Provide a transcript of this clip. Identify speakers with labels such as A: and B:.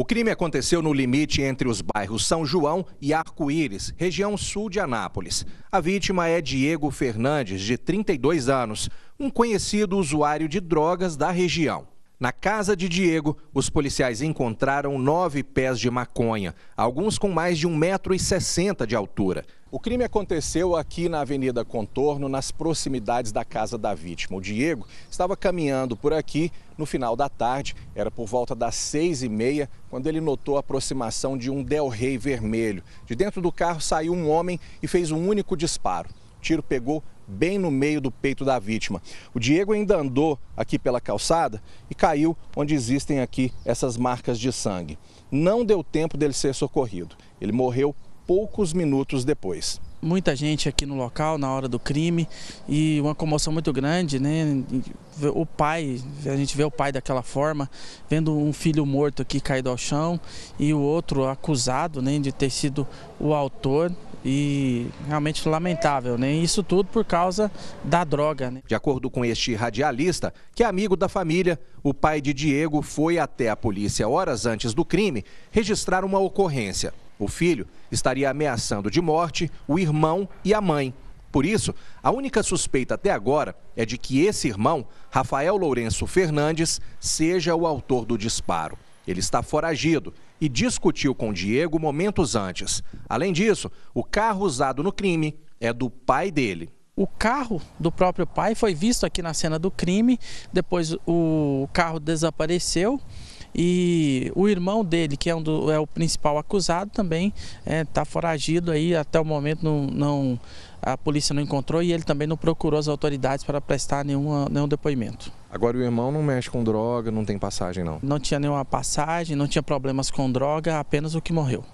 A: O crime aconteceu no limite entre os bairros São João e Arco-Íris, região sul de Anápolis. A vítima é Diego Fernandes, de 32 anos, um conhecido usuário de drogas da região. Na casa de Diego, os policiais encontraram nove pés de maconha, alguns com mais de 1,60m de altura. O crime aconteceu aqui na Avenida Contorno, nas proximidades da casa da vítima. O Diego estava caminhando por aqui no final da tarde, era por volta das seis e meia, quando ele notou a aproximação de um Del Rey vermelho. De dentro do carro saiu um homem e fez um único disparo. O tiro pegou bem no meio do peito da vítima. O Diego ainda andou aqui pela calçada e caiu onde existem aqui essas marcas de sangue. Não deu tempo dele ser socorrido. Ele morreu poucos minutos depois
B: muita gente aqui no local na hora do crime e uma comoção muito grande, né? O pai, a gente vê o pai daquela forma, vendo um filho morto aqui caído ao chão e o outro acusado, né, de ter sido o autor e
A: realmente lamentável, né? Isso tudo por causa da droga, né? De acordo com este radialista, que é amigo da família, o pai de Diego foi até a polícia horas antes do crime registrar uma ocorrência. O filho estaria ameaçando de morte o irmão e a mãe. Por isso, a única suspeita até agora é de que esse irmão, Rafael Lourenço Fernandes, seja o autor do disparo. Ele está foragido e discutiu com Diego momentos antes. Além disso, o carro usado no crime é do pai dele.
B: O carro do próprio pai foi visto aqui na cena do crime, depois o carro desapareceu. E o irmão dele, que é, um do, é o principal acusado, também está é, tá foragido aí até o momento não, não, a polícia não encontrou e ele também não procurou as autoridades para prestar nenhuma, nenhum
A: depoimento. Agora o irmão não mexe com droga, não tem passagem não?
B: Não tinha nenhuma passagem, não tinha problemas com droga, apenas o que morreu.